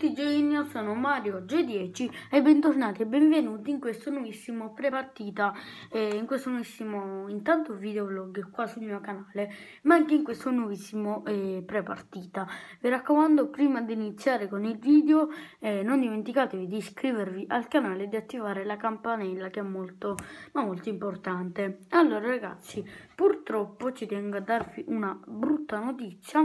tutti i gioiellini sono Mario G10 e bentornati e benvenuti in questo nuovissimo prepartita, eh, in questo nuovissimo intanto videoblog qua sul mio canale, ma anche in questo nuovissimo eh, prepartita. Vi raccomando prima di iniziare con il video eh, non dimenticatevi di iscrivervi al canale e di attivare la campanella che è molto ma molto importante. Allora ragazzi purtroppo ci tengo a darvi una brutta notizia,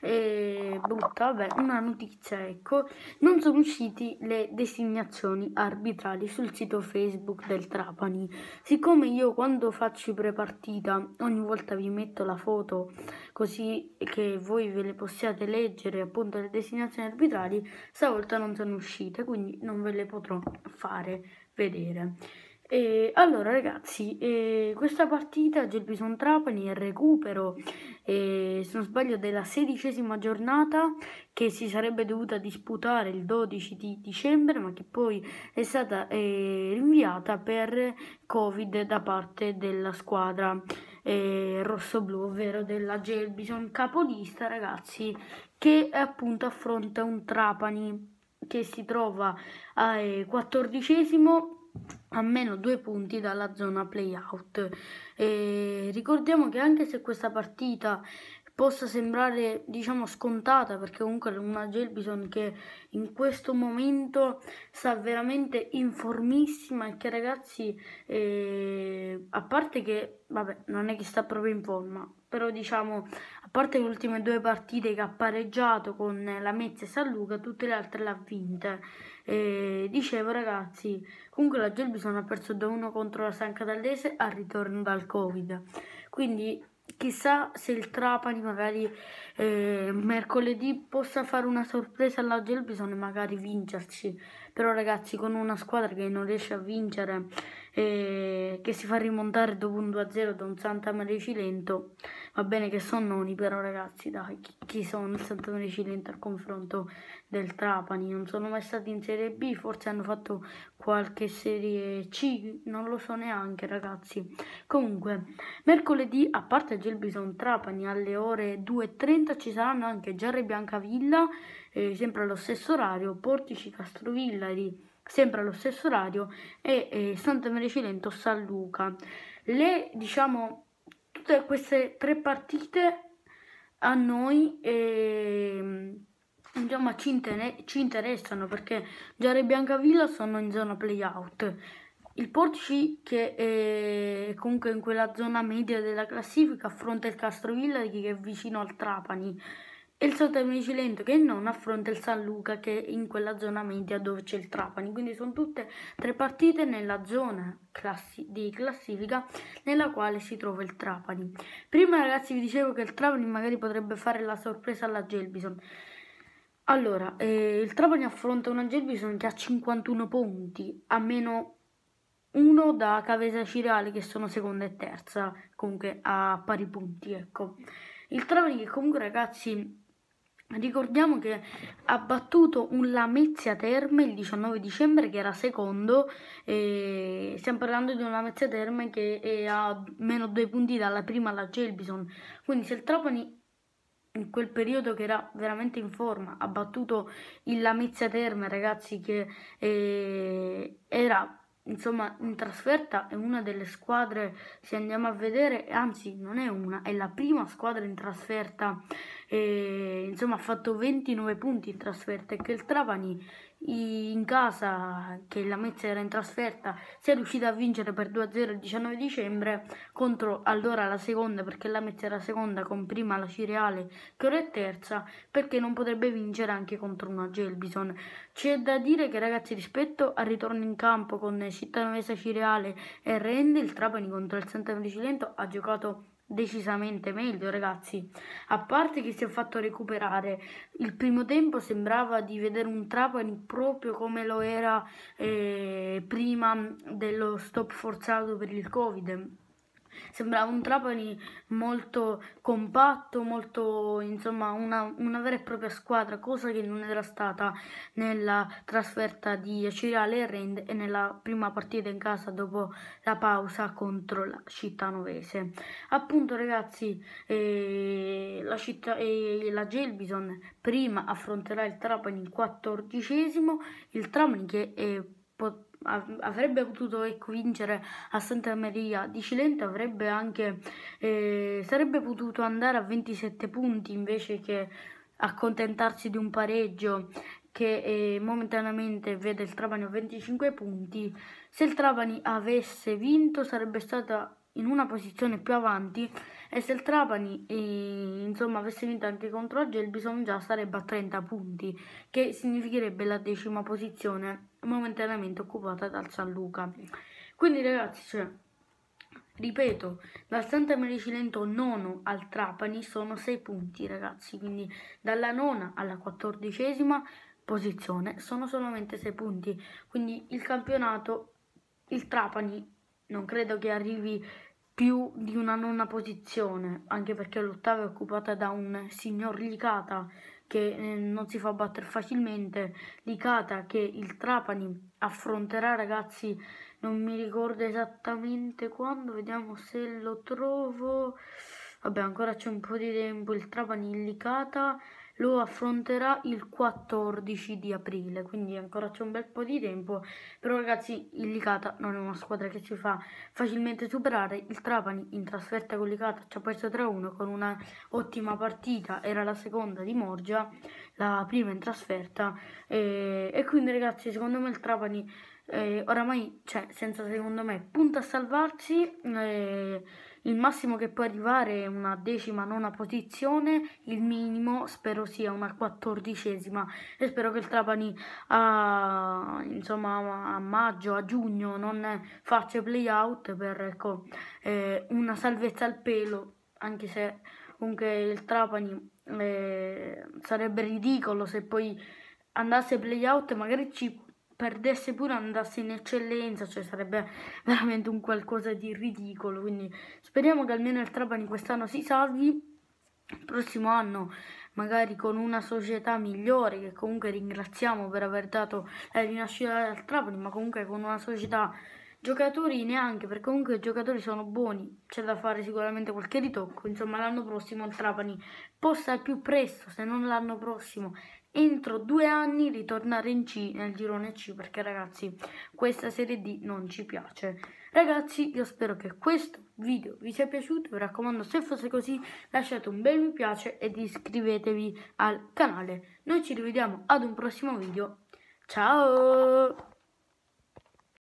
eh, brutta, vabbè, una notizia, ecco, non sono uscite le designazioni arbitrali sul sito Facebook del Trapani. Siccome io quando faccio prepartita ogni volta vi metto la foto così che voi ve le possiate leggere, appunto le designazioni arbitrali, stavolta non sono uscite, quindi non ve le potrò fare vedere. E allora ragazzi, eh, questa partita Gelbison Trapani è il recupero, eh, se non sbaglio, della sedicesima giornata che si sarebbe dovuta disputare il 12 di dicembre ma che poi è stata eh, rinviata per Covid da parte della squadra rossoblu, ovvero della Gelbison capodista ragazzi, che appunto affronta un Trapani che si trova a quattordicesimo a meno due punti dalla zona playout. E ricordiamo che anche se questa partita possa sembrare diciamo scontata perché comunque è una Gelbison che in questo momento sta veramente in formissima e che ragazzi eh, a parte che vabbè non è che sta proprio in forma però diciamo, a parte le ultime due partite che ha pareggiato con la Mezza e San Luca, tutte le altre le ha vinte. E dicevo ragazzi, comunque la Gelbison ha perso 2-1 contro la San Cataldese al ritorno dal Covid. Quindi chissà se il Trapani magari eh, mercoledì possa fare una sorpresa alla Gelbison e magari vincerci. Però ragazzi, con una squadra che non riesce a vincere eh, che si fa rimontare dopo un 2-0 da un Santa Maria Lento. Va bene che sono noni, però ragazzi, dai, chi, chi sono il Santa Maria Lento al confronto del Trapani? Non sono mai stati in Serie B, forse hanno fatto qualche Serie C, non lo so neanche, ragazzi. Comunque, mercoledì, a parte Gelbison Trapani, alle ore 2.30 ci saranno anche Giarre Biancavilla, eh, sempre allo stesso orario, Portici Castrovillari sempre allo stesso orario, e, e Santa Maria Cilento San Luca. Le, diciamo, tutte queste tre partite a noi eh, insomma, ci, inter ci, interessano perché Giare e Biancavilla sono in zona playout. Il Portici, che è comunque in quella zona media della classifica, affronta il Castrovilla che è vicino al Trapani e il Sotemi Cilento che non affronta il San Luca che è in quella zona media dove c'è il Trapani. Quindi sono tutte tre partite nella zona classi- di classifica nella quale si trova il Trapani. Prima ragazzi vi dicevo che il Trapani magari potrebbe fare la sorpresa alla Gelbison. Allora, eh, il Trapani affronta una Gelbison che ha 51 punti, a meno uno da Cavesa Cireale che sono seconda e terza, comunque a pari punti, ecco. Il Trapani che comunque ragazzi Ricordiamo che ha battuto un Lamezia Terme il 19 dicembre che era secondo, stiamo parlando di un Lamezia Terme che è a meno due punti dalla prima alla Gelbison, quindi se il Trapani in quel periodo che era veramente in forma ha battuto il Lamezia Terme ragazzi che eh, era Insomma, in trasferta è una delle squadre, se andiamo a vedere, anzi non è una, è la prima squadra in trasferta. E, insomma, ha fatto 29 punti in trasferta e che il Trapani in casa che la Mezza era in trasferta si è riuscita a vincere per 2-0 il 19 dicembre contro allora la seconda perché la Mezza era seconda con prima la Cireale che ora è terza perché non potrebbe vincere anche contro una Gelbison c'è da dire che ragazzi rispetto al ritorno in campo con Città Cittanovesa Cireale e Rende il Trapani contro il Santa Lento ha giocato decisamente meglio, ragazzi. A parte che si è fatto recuperare, il primo tempo sembrava di vedere un Trapani proprio come lo era eh, prima dello stop forzato per il Covid. Sembrava un Trapani molto compatto, molto insomma una, una, vera e propria squadra, cosa che non era stata nella trasferta di Cirale e Rend e nella prima partita in casa dopo la pausa contro la città novese. Appunto ragazzi, eh, la, città, eh, la Gelbison prima affronterà il Trapani in quattordicesimo, il Trapani che è avrebbe potuto ecco, vincere a Santa Maria di Cilento avrebbe anche eh, sarebbe potuto andare a 27 punti invece che accontentarsi di un pareggio che eh, momentaneamente vede il Trapani a 25 punti se il Trapani avesse vinto sarebbe stata in una posizione più avanti e se il Trapani eh, insomma, avesse vinto anche contro Gelbison già sarebbe a 30 punti che significherebbe la decima posizione momentaneamente occupata dal San Luca. Quindi ragazzi, cioè, ripeto, dal Santa Cilento nono al Trapani sono 6 punti ragazzi, quindi dalla nona alla quattordicesima posizione sono solamente 6 punti, quindi il campionato, il Trapani non credo che arrivi più di una nona posizione, anche perché l'ottava è occupata da un signor Licata che eh, non si fa battere facilmente, l'Icata che il Trapani affronterà ragazzi, non mi ricordo esattamente quando, vediamo se lo trovo, vabbè ancora c'è un po' di tempo, il Trapani l'Icata lo affronterà il 14 di aprile, quindi ancora c'è un bel po' di tempo, però ragazzi il Licata non è una squadra che si fa facilmente superare, il Trapani in trasferta con Licata ci ha perso 3-1 con una ottima partita, era la seconda di Morgia, la prima in trasferta e, e quindi ragazzi secondo me il Trapani eh, oramai, cioè senza secondo me, punta a salvarsi. Eh, il massimo che può arrivare è una decima nona posizione, il minimo spero sia una quattordicesima e spero che il Trapani a, insomma, a maggio, a giugno non faccia playout per ecco, eh, una salvezza al pelo, anche se comunque il Trapani eh, sarebbe ridicolo se poi andasse play out magari ci perdesse pure andasse in eccellenza, cioè sarebbe veramente un qualcosa di ridicolo, quindi speriamo che almeno il Trapani quest'anno si salvi, il prossimo anno magari con una società migliore, che comunque ringraziamo per aver dato la rinascita al Trapani, ma comunque con una società giocatori neanche, perché comunque i giocatori sono buoni, c'è da fare sicuramente qualche ritocco, insomma l'anno prossimo il Trapani possa più presto, se non l'anno prossimo, entro due anni ritornare in C nel girone C perché ragazzi questa serie D non ci piace ragazzi io spero che questo video vi sia piaciuto mi raccomando se fosse così lasciate un bel mi piace ed iscrivetevi al canale noi ci rivediamo ad un prossimo video ciao